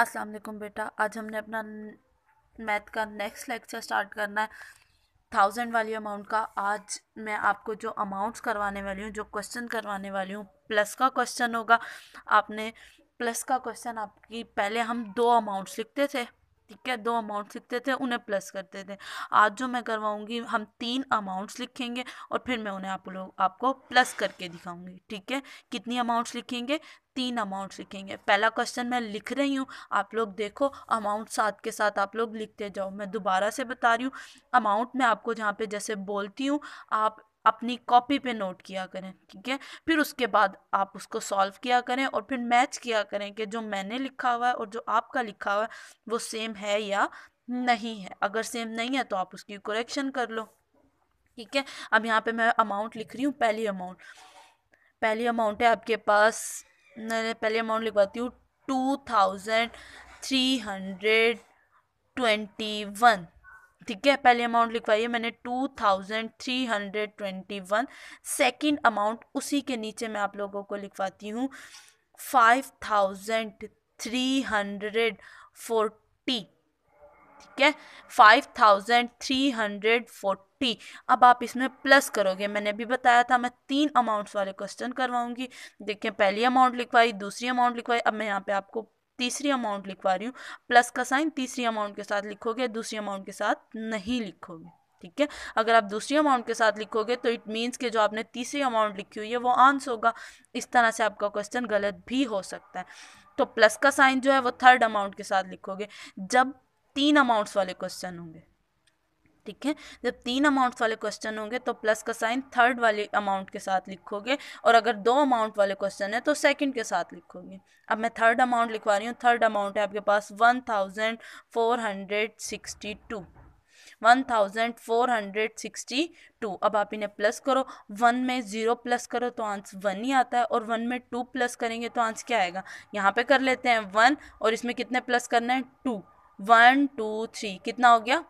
अस्सलाम वालेकुम बेटा आज हमने अपना मैथ का नेक्स्ट लेक्चर स्टार्ट करना है थाउजेंड वाली अमाउंट का आज मैं आपको जो अमाउंट्स करवाने वाली हूँ जो क्वेश्चन करवाने वाली हूँ प्लस का क्वेश्चन होगा आपने प्लस का क्वेश्चन आपकी पहले हम दो अमाउंट्स लिखते थे ठीक है दो अमाउंट्स लिखते थे उन्हें प्लस करते थे आज जो मैं करवाऊँगी हम तीन अमाउंट्स लिखेंगे और फिर मैं उन्हें आप लोग आपको प्लस करके दिखाऊँगी ठीक है कितनी अमाउंट्स लिखेंगे तीन अमाउंट लिखेंगे पहला क्वेश्चन मैं लिख रही हूँ आप लोग देखो अमाउंट साथ के साथ आप लोग लिखते जाओ मैं दोबारा से बता रही हूँ अमाउंट मैं आपको जहाँ पे जैसे बोलती हूँ आप अपनी कॉपी पे नोट किया करें ठीक है फिर उसके बाद आप उसको सॉल्व किया करें और फिर मैच किया करें कि जो मैंने लिखा हुआ है और जो आपका लिखा हुआ है वो सेम है या नहीं है अगर सेम नहीं है तो आप उसकी करेक्शन कर लो ठीक है अब यहाँ पे मैं अमाउंट लिख रही हूँ पहली अमाउंट पहली अमाउंट है आपके पास मैंने पहले अमाउंट लिखवाती हूँ two thousand three hundred twenty one ठीक है पहले अमाउंट लिखवाइए मैंने two thousand three hundred twenty one second amount उसी के नीचे मैं आप लोगों को लिखवाती हूँ five thousand three hundred forty ठीक है five thousand three hundred forty अब आप इसमें प्लस करोगे मैंने अभी बताया था मैं तीन अमाउंट्स वाले क्वेश्चन करवाऊंगी देखिए पहली अमाउंट लिखवाई दूसरी अमाउंट लिखवाई अब मैं यहाँ पे आपको तीसरी अमाउंट लिखवा रही हूँ प्लस का साइन तीसरी अमाउंट के साथ लिखोगे दूसरी अमाउंट के साथ नहीं लिखोगे ठीक है अगर आप दूसरी अमाउंट के साथ लिखोगे तो इट मीन्स कि जो आपने तीसरी अमाउंट लिखी हुई है वो आंस होगा इस तरह से आपका क्वेश्चन गलत भी हो सकता है तो प्लस का साइन जो है वो थर्ड अमाउंट के साथ लिखोगे जब तीन अमाउंट्स वाले क्वेश्चन होंगे ठीक है जब तीन अमाउंट्स वाले क्वेश्चन होंगे तो प्लस का साइन थर्ड वाले अमाउंट के साथ लिखोगे और अगर दो अमाउंट वाले क्वेश्चन है तो सेकंड के साथ लिखोगे अब मैं थर्ड अमाउंट लिखवा रही हूँ थर्ड अमाउंट है आपके पास one thousand four hundred sixty two one thousand four hundred sixty two अब आप इन्हें प्लस करो वन में ज़ीरो प्लस करो तो आंसर वन ही आता है और वन में टू प्लस करेंगे तो आंसर क्या आएगा यहाँ पे कर लेते हैं वन और इसमें कितने प्लस करना है टू वन टू थ्री कितना हो गया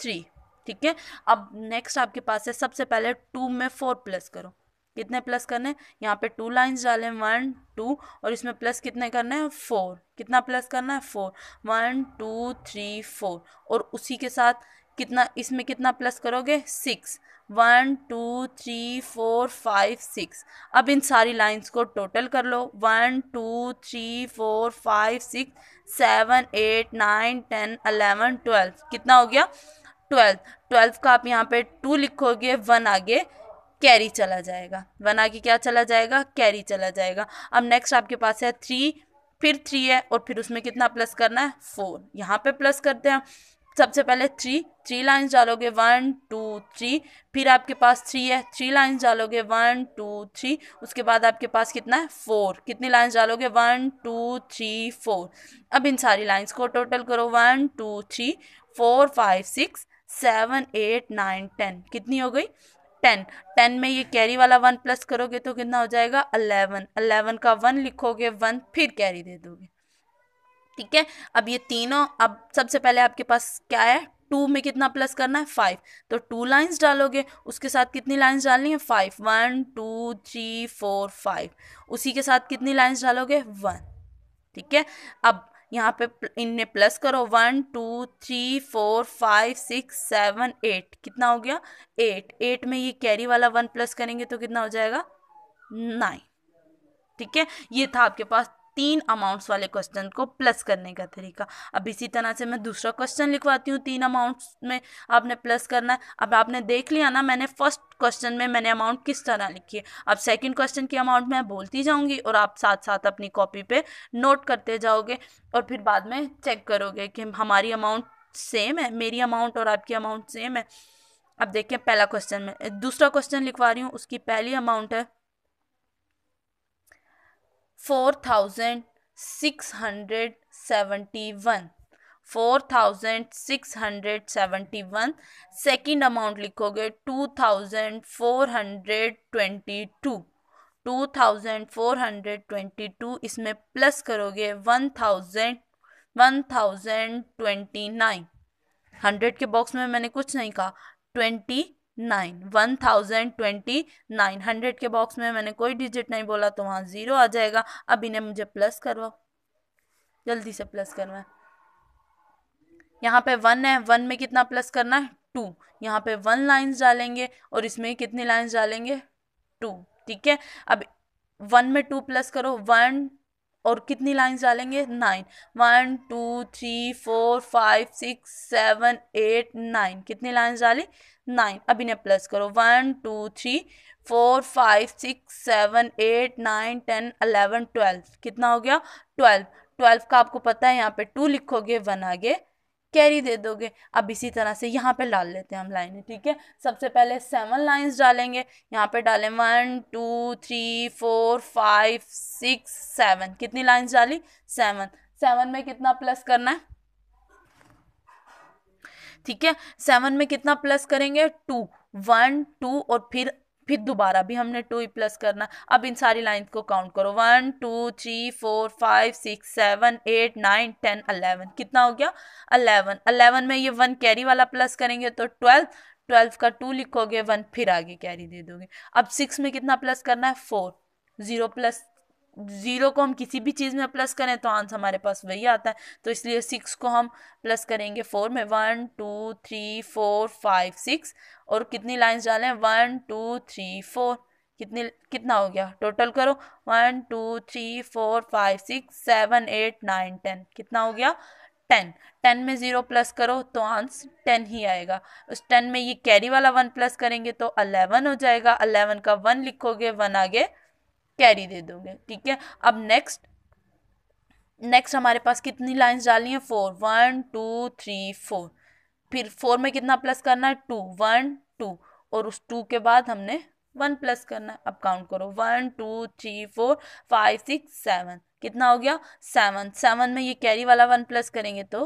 थ्री ठीक है अब नेक्स्ट आपके पास है सबसे पहले टू में फोर प्लस करो कितने प्लस करने हैं यहाँ पे टू लाइंस डाले वन टू और इसमें प्लस कितने करने हैं फोर कितना प्लस करना है four one two three four और उसी के साथ कितना इसमें कितना प्लस करोगे six one two three four five six अब इन सारी लाइंस को टोटल कर लो one two three four five six seven eight nine ten eleven twelve कितना हो गया ट्वेल्व ट्वेल्व का आप यहाँ पे टू लिखोगे वन आगे कैरी चला जाएगा वन आगे क्या चला जाएगा कैरी चला जाएगा अब नेक्स्ट आपके पास है थ्री फिर थ्री है और फिर उसमें कितना प्लस करना है फोर यहाँ पे प्लस करते हैं सबसे पहले थ्री थ्री लाइंस डालोगे वन टू थ्री फिर आपके पास थ्री है थ्री लाइंस डालोगे वन टू थ्री उसके बाद आपके पास कितना है फोर कितनी लाइंस डालोगे वन टू थ्री फोर अब इन सारी लाइंस को टोटल करो one two three four five six seven eight nine ten कितनी हो गई टेन टेन में ये कैरी वाला वन प्लस करोगे तो कितना हो जाएगा अलेवन अलेवन का वन लिखोगे वन फिर कैरी दे दोगे ठीक है अब ये तीनों अब सबसे पहले आपके पास क्या है टू में कितना प्लस करना है फाइव तो टू लाइंस डालोगे उसके साथ कितनी लाइंस डालनी है five one two three four five उसी के साथ कितनी लाइंस डालोगे वन ठीक है अब यहाँ पे इनमें प्लस करो one two three four five six seven eight कितना हो गया एट एट में ये कैरी वाला वन प्लस करेंगे तो कितना हो जाएगा नाइन ठीक है ये था आपके पास तीन अमाउंट्स वाले क्वेश्चन को प्लस करने का तरीका अब इसी तरह से मैं दूसरा क्वेश्चन लिखवाती हूँ तीन अमाउंट्स में आपने प्लस करना है अब आपने देख लिया ना मैंने फर्स्ट क्वेश्चन में मैंने अमाउंट किस तरह लिखी है अब सेकंड क्वेश्चन की अमाउंट मैं बोलती जाऊँगी और आप साथ साथ अपनी कॉपी पे नोट करते जाओगे और फिर बाद में चेक करोगे कि हमारी अमाउंट सेम है मेरी अमाउंट और आपकी अमाउंट सेम है अब देखिए पहला क्वेश्चन में दूसरा क्वेश्चन लिखवा रही हूँ उसकी पहली अमाउंट है four thousand six hundred seventy one four thousand six hundred seventy one second amount लिखोगे two thousand four hundred twenty two two thousand four hundred twenty two इसमें प्लस करोगे one thousand one thousand twenty nine hundred के box में मैंने कुछ नहीं कहा twenty nine one thousand twenty nine hundred के बॉक्स में मैंने कोई डिजिट नहीं बोला तो वहाँ ज़ीरो आ जाएगा अब इन्हें मुझे प्लस करवाओ जल्दी से प्लस करवाए यहाँ पे वन है वन में कितना प्लस करना है टू यहाँ पे वन लाइंस डालेंगे और इसमें कितनी लाइंस डालेंगे टू ठीक है अब वन में टू प्लस करो वन और कितनी लाइंस डालेंगे nine one two three four five six seven eight nine कितनी लाइंस डाली नाइन अब इन्हें प्लस करो one two three four five six seven eight nine ten eleven twelve कितना हो गया ट्वेल्व ट्वेल्व का आपको पता है यहाँ पे टू लिखोगे वन आगे कैरी दे दोगे अब इसी तरह से यहाँ पे डाल लेते हैं हम लाइनें ठीक है सबसे पहले सेवन लाइंस डालेंगे यहाँ पे डालें one two three four five six seven कितनी लाइंस डाली सेवन सेवन में कितना प्लस करना है ठीक है सेवन में कितना प्लस करेंगे टू वन टू और फिर फिर दोबारा भी हमने टू प्लस करना अब इन सारी लाइन्स को काउंट करो one two three four five six seven eight nine ten eleven कितना हो गया अलेवन अलेवन में ये वन कैरी वाला प्लस करेंगे तो ट्वेल्व ट्वेल्व का टू लिखोगे वन फिर आगे कैरी दे दोगे अब सिक्स में कितना प्लस करना है फोर जीरो प्लस ज़ीरो को हम किसी भी चीज़ में प्लस करें तो आंसर हमारे पास वही आता है तो इसलिए सिक्स को हम प्लस करेंगे फोर में one two three four five six और कितनी लाइंस डालें वन टू थ्री फोर कितनी कितना हो गया टोटल करो one two three four five six seven eight nine ten कितना हो गया टेन टेन में ज़ीरो प्लस करो तो आंसर टेन ही आएगा उस टेन में ये कैरी वाला वन प्लस करेंगे तो अलेवन हो जाएगा अलेवन का वन लिखोगे वन आगे कैरी दे दोगे ठीक है अब नेक्स्ट नेक्स्ट हमारे पास कितनी लाइंस डालनी है four one two three four फिर फोर में कितना प्लस करना है टू वन टू और उस टू के बाद हमने वन प्लस करना है अब काउंट करो one two three four five six seven कितना हो गया सेवन सेवन में ये कैरी वाला वन प्लस करेंगे तो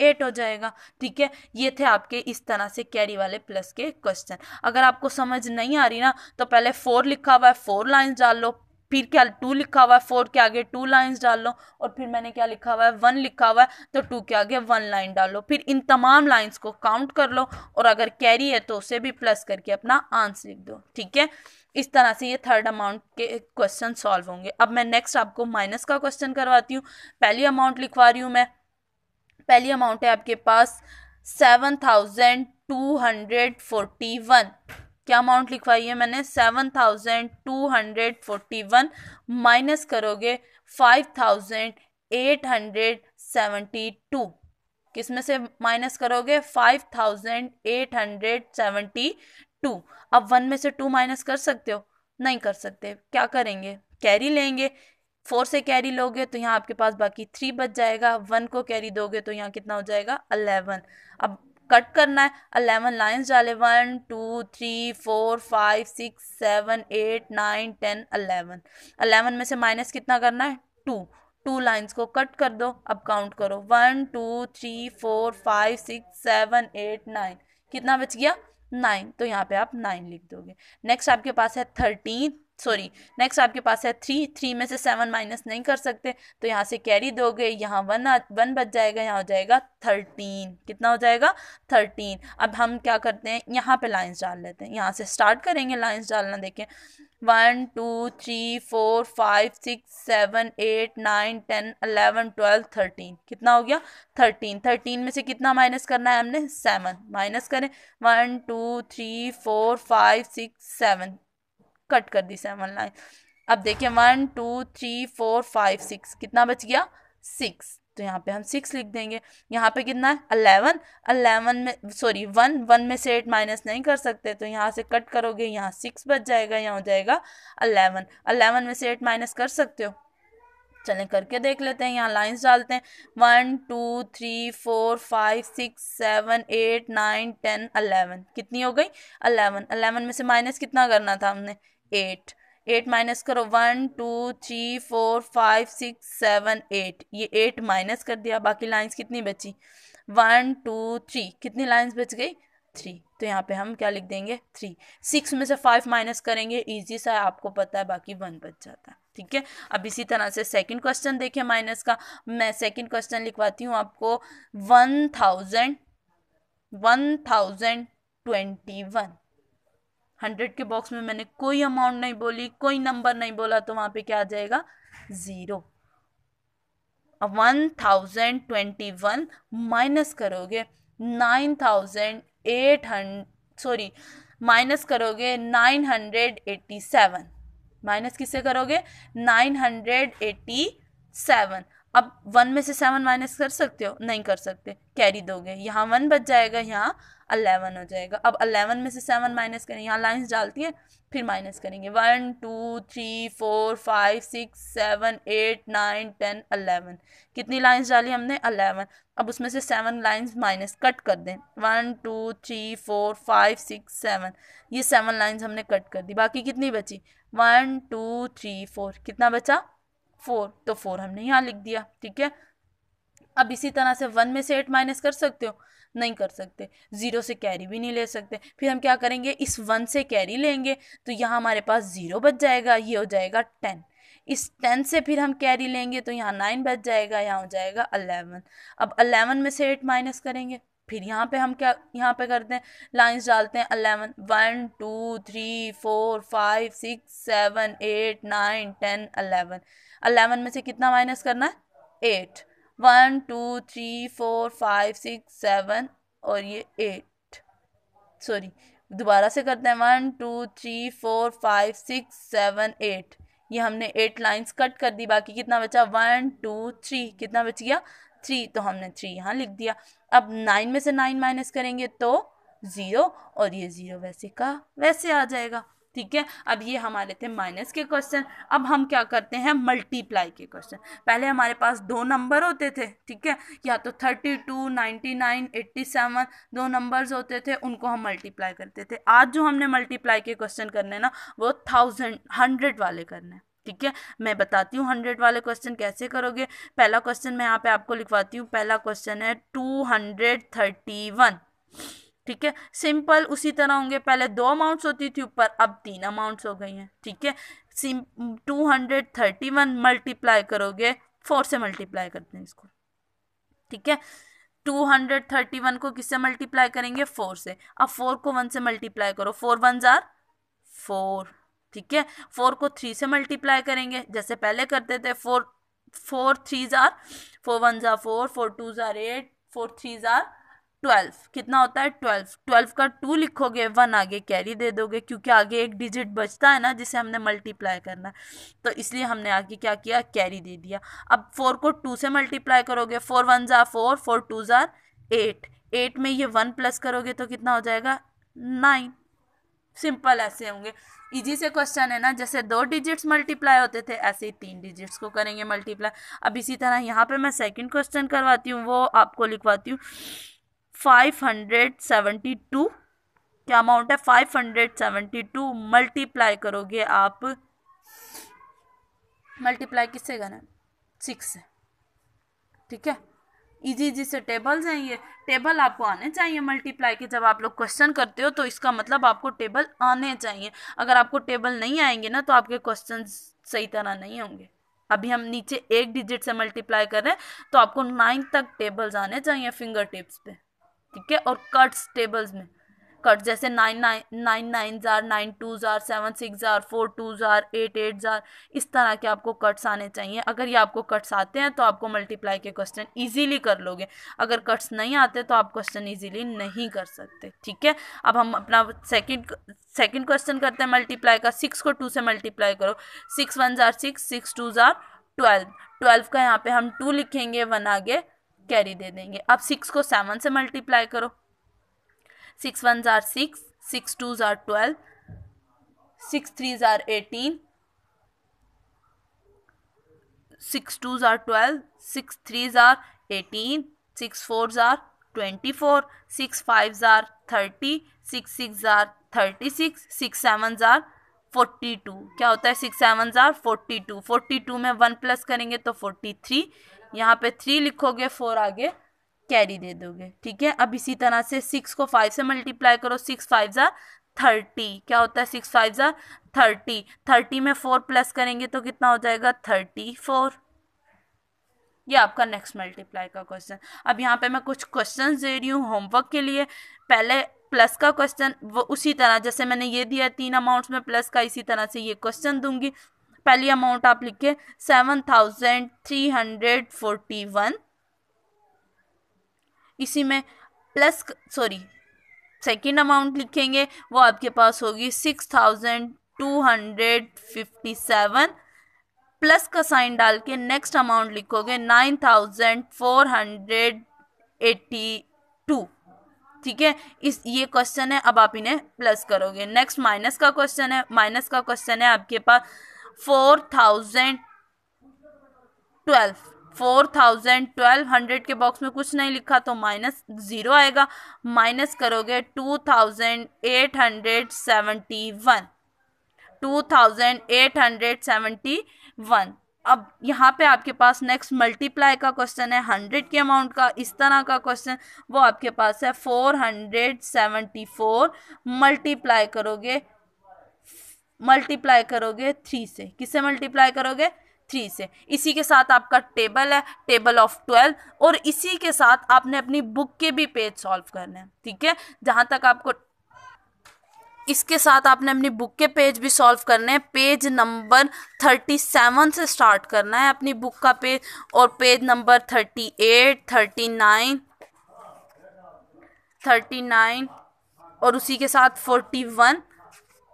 एट हो जाएगा ठीक है ये थे आपके इस तरह से कैरी वाले प्लस के क्वेश्चन अगर आपको समझ नहीं आ रही ना तो पहले फोर लिखा हुआ है फोर लाइन्स डाल लो फिर क्या टू लिखा हुआ है फोर के आगे टू लाइंस डाल लो और फिर मैंने क्या लिखा हुआ है वन लिखा हुआ है तो टू के आगे वन लाइन डालो फिर इन तमाम लाइंस को काउंट कर लो और अगर कैरी है तो उसे भी प्लस करके अपना आंसर लिख दो ठीक है इस तरह से ये थर्ड अमाउंट के क्वेश्चन सॉल्व होंगे अब मैं नेक्स्ट आपको माइनस का क्वेश्चन करवाती हूँ पहली अमाउंट लिखवा रही हूँ मैं पहली अमाउंट है आपके पास seven thousand two hundred forty one क्या अमाउंट लिखवाई है मैंने seven thousand two hundred forty one minus करोगे five thousand eight hundred seventy two किस में से माइनस करोगे five thousand eight hundred seventy two अब वन में से टू माइनस कर सकते हो नहीं कर सकते क्या करेंगे कैरी लेंगे फोर से कैरी लोगे तो यहाँ आपके पास बाकी थ्री बच जाएगा वन को कैरी दोगे तो यहाँ कितना हो जाएगा अलेवन अब कट करना है अलेवन लाइन्स डाले one two three four five six seven eight nine ten eleven eleven में से माइनस कितना करना है टू टू लाइंस को कट कर दो अब काउंट करो one two three four five six seven eight nine कितना बच गया नाइन तो यहाँ पे आप नाइन लिख दोगे नेक्स्ट आपके पास है थर्टीन सॉरी नेक्स्ट आपके पास है थ्री थ्री में से सेवन माइनस नहीं कर सकते तो यहाँ से कैरी दोगे यहाँ वन वन बच जाएगा यहाँ हो जाएगा थर्टीन कितना हो जाएगा थर्टीन अब हम क्या करते हैं यहाँ पे लाइंस डाल लेते हैं यहाँ से स्टार्ट करेंगे लाइंस डालना देखें one two three four five six seven eight nine ten eleven twelve thirteen कितना हो गया थर्टीन थर्टीन में से कितना माइनस करना है हमने सेवन माइनस करें one two three four five six seven cut कर दी सेवन लाइन अब देखिए one two three four five six कितना बच गया सिक्स तो यहाँ पे हम सिक्स लिख देंगे यहाँ पे कितना है अलेवन अलेवन में सॉरी वन वन में से एट माइनस नहीं कर सकते तो यहाँ से कट करोगे यहाँ सिक्स बच जाएगा यहाँ हो जाएगा अलेवन अलेवन में से एट माइनस कर सकते हो चलें करके देख लेते हैं यहाँ लाइंस डालते हैं one two three four five six seven eight nine ten eleven कितनी हो गई अलेवन अलेवन में से माइनस कितना करना था हमने एट एट माइनस करो one two three four five six seven eight ये एट माइनस कर दिया बाकी लाइंस कितनी बची वन टू थ्री कितनी लाइंस बच गई थ्री तो यहाँ पे हम क्या लिख देंगे थ्री सिक्स में से फाइव माइनस करेंगे इजी सा आपको पता है बाकी वन बच जाता है ठीक है अब इसी तरह से सेकंड क्वेश्चन देखिए माइनस का मैं सेकंड क्वेश्चन लिखवाती हूँ आपको one thousand one thousand twenty one hundred के बॉक्स में मैंने कोई अमाउंट नहीं बोली कोई नंबर नहीं बोला तो वहां पे क्या आ जाएगा zero one thousand twenty one minus करोगे nine thousand eight hundred sorry minus करोगे nine hundred eighty seven minus किससे करोगे नाइन हंड्रेड एट्टी सेवन अब वन में से सेवन माइनस कर सकते हो नहीं कर सकते कैरी दोगे यहाँ वन बच जाएगा यहाँ अलेवन हो जाएगा अब अलेवन में से सेवन माइनस करें यहाँ लाइन्स डालती हैं फिर माइनस करेंगे one two three four five six seven eight nine ten eleven कितनी लाइन्स डाली हमने अलेवन अब उसमें से सेवन लाइन्स माइनस कट कर दें one two three four five six seven ये सेवन लाइन्स हमने कट कर दी बाकी कितनी बची वन टू थ्री फोर कितना बचा फोर तो फोर हमने यहाँ लिख दिया ठीक है अब इसी तरह से वन में से एट माइनस कर सकते हो नहीं कर सकते ज़ीरो से कैरी भी नहीं ले सकते फिर हम क्या करेंगे इस वन से कैरी लेंगे तो यहाँ हमारे पास ज़ीरो बच जाएगा ये हो जाएगा टेन इस टेन से फिर हम कैरी लेंगे तो यहाँ नाइन बच जाएगा यहाँ हो जाएगा अलेवन अब अलेवन में से एट माइनस करेंगे फिर यहाँ पे हम क्या यहाँ पे करते हैं लाइंस डालते हैं eleven one two three four five six seven eight nine ten eleven eleven में से कितना माइनस करना है eight one two three four five six seven और ये एट सॉरी दोबारा से करते हैं one two three four five six seven eight ये हमने एट लाइंस कट कर दी बाकी कितना बचा वन टू थ्री कितना बच गया थ्री तो हमने थ्री यहाँ लिख दिया अब नाइन में से नाइन माइनस करेंगे तो ज़ीरो और ये ज़ीरो वैसे का वैसे आ जाएगा ठीक है अब ये हमारे थे माइनस के क्वेश्चन अब हम क्या करते हैं मल्टीप्लाई के क्वेश्चन पहले हमारे पास दो नंबर होते थे ठीक है या तो thirty two ninety nine eighty seven दो नंबर्स होते थे उनको हम मल्टीप्लाई करते थे आज जो हमने मल्टीप्लाई के क्वेश्चन करने ना वो थाउजेंड हंड्रेड वाले करने ठीक है मैं बताती हूँ हंड्रेड वाले क्वेश्चन कैसे करोगे पहला क्वेश्चन मैं यहाँ पे आपको लिखवाती हूँ पहला क्वेश्चन है टू हंड्रेड थर्टी वन ठीक है सिंपल उसी तरह होंगे पहले दो अमाउंट्स होती थी ऊपर अब तीन अमाउंट्स हो गई हैं ठीक है same two hundred thirty one multiply करोगे फोर से मल्टीप्लाई करते हैं इसको ठीक है टू हंड्रेड थर्टी वन को किससे मल्टीप्लाई करेंगे फोर से अब फोर को वन से मल्टीप्लाई करो फोर वन जार फोर ठीक है फोर को थ्री से मल्टीप्लाई करेंगे जैसे पहले करते थे फोर फोर थ्री जार फोर वन जार फोर फोर टू जार एट फोर थ्री जार ट्वेल्व कितना होता है ट्वेल्व ट्वेल्व का टू लिखोगे वन आगे कैरी दे दोगे क्योंकि आगे एक डिजिट बचता है ना जिसे हमने मल्टीप्लाई करना है तो इसलिए हमने आगे क्या किया कैरी दे दिया अब फोर को टू से मल्टीप्लाई करोगे फोर वन ज़ार फोर फोर टू ज़ार एट एट में ये वन प्लस करोगे तो कितना हो जाएगा नाइन सिंपल ऐसे होंगे इजी से क्वेश्चन है ना जैसे दो डिजिट्स मल्टीप्लाई होते थे ऐसे ही तीन डिजिट्स को करेंगे मल्टीप्लाई अब इसी तरह यहाँ पे मैं सेकंड क्वेश्चन करवाती हूँ वो आपको लिखवाती हूँ फाइव हंड्रेड टू क्या अमाउंट है फाइव हंड्रेड टू मल्टीप्लाई करोगे आप मल्टीप्लाई किससे करना सिक्स है ठीक है इजी इजी से टेबल्स हैं ये टेबल आपको आने चाहिए मल्टीप्लाई के जब आप लोग क्वेश्चन करते हो तो इसका मतलब आपको टेबल आने चाहिए अगर आपको टेबल नहीं आएंगे ना तो आपके क्वेश्चन सही तरह नहीं होंगे अभी हम नीचे एक डिजिट से मल्टीप्लाई कर रहे हैं तो आपको नाइन तक टेबल्स आने चाहिए फिंगर टिप्स पे ठीक है और कट्स टेबल्स में कट जैसे नाइन नाइन नाइन नाइन जार नाइन टू जार सेवन सिक्स जार फोर टू जार एट एट जार इस तरह के आपको कट्स आने चाहिए अगर ये आपको कट्स आते हैं तो आपको मल्टीप्लाई के क्वेश्चन इजीली कर लोगे अगर कट्स नहीं आते तो आप क्वेश्चन इजीली नहीं कर सकते ठीक है अब हम अपना सेकंड सेकंड क्वेश्चन करते हैं मल्टीप्लाई का सिक्स को टू से मल्टीप्लाई करो सिक्स वन जार सिक्स सिक्स टू जार ट्वेल्व ट्वेल्व का यहाँ पे हम टू लिखेंगे वन आगे कैरी दे देंगे अब सिक्स को सेवन से मल्टीप्लाई करो सिक्स वन ज़ार सिक्स सिक्स टू ज़ार ट्वेल्व सिक्स थ्री ज़ार एटीन सिक्स टू ज़ार ट्वेल्व सिक्स थ्री ज़ार एटीन सिक्स फोर ज़ार ट्वेंटी फोर सिक्स फाइव ज़ार थर्टी सिक्स सिक्स ज़ार थर्टी सिक्स सिक्स सेवन ज़ार फोर्टी टू क्या होता है सिक्स सेवन ज़ार फोर्टी टू फोर्टी टू में वन प्लस करेंगे तो फोर्टी थ्री यहाँ पे थ्री लिखोगे फोर आगे कैरी दे दोगे ठीक है अब इसी तरह से सिक्स को फाइव से मल्टीप्लाई करो सिक्स फाइव ज़ार थर्टी क्या होता है सिक्स फाइव ज़ार थर्टी थर्टी में फोर प्लस करेंगे तो कितना हो जाएगा थर्टी फोर ये आपका नेक्स्ट मल्टीप्लाई का क्वेश्चन अब यहाँ पे मैं कुछ क्वेश्चन दे रही हूँ होमवर्क के लिए पहले प्लस का क्वेश्चन वो उसी तरह जैसे मैंने ये दिया तीन अमाउंट्स में प्लस का इसी तरह से ये क्वेश्चन दूंगी पहली अमाउंट आप लिखिए seven thousand three hundred forty one इसी में प्लस सॉरी सेकेंड अमाउंट लिखेंगे वो आपके पास होगी six thousand two hundred fifty seven plus का साइन डाल के नेक्स्ट अमाउंट लिखोगे nine thousand four hundred eighty two ठीक है इस ये क्वेश्चन है अब आप इन्हें प्लस करोगे नेक्स्ट माइनस का क्वेश्चन है माइनस का क्वेश्चन है आपके पास four thousand twelve four thousand twelve hundred के बॉक्स में कुछ नहीं लिखा तो माइनस ज़ीरो आएगा माइनस करोगे two thousand eight hundred seventy one two thousand eight hundred seventy one अब यहाँ पे आपके पास नेक्स्ट मल्टीप्लाई का क्वेश्चन है हंड्रेड के अमाउंट का इस तरह का क्वेश्चन वो आपके पास है four hundred seventy four multiply करोगे मल्टीप्लाई करोगे थ्री से किससे मल्टीप्लाई करोगे थ्री से इसी के साथ आपका टेबल है टेबल ऑफ ट्वेल्व और इसी के साथ आपने अपनी बुक के भी पेज सॉल्व करने हैं ठीक है जहाँ तक आपको इसके साथ आपने अपनी बुक के पेज भी सॉल्व करने हैं पेज नंबर थर्टी सेवन से स्टार्ट करना है अपनी बुक का पेज और page number thirty eight thirty nine thirty nine और उसी के साथ फोर्टी वन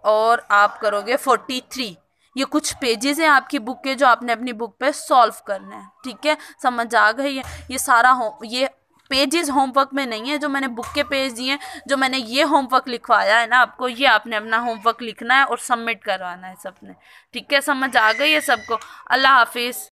और आप करोगे फोर्टी थ्री ये कुछ पेजेस हैं आपकी बुक के जो आपने अपनी बुक पे सॉल्व करना है ठीक है समझ आ गई है ये सारा हो ये पेजेस होमवर्क में नहीं है जो मैंने बुक के पेज दिए जो मैंने ये होमवर्क लिखवाया है ना आपको ये आपने अपना होमवर्क लिखना है और सबमिट करवाना है सबने ठीक है समझ आ गई है सबको अल्लाह हाफिज़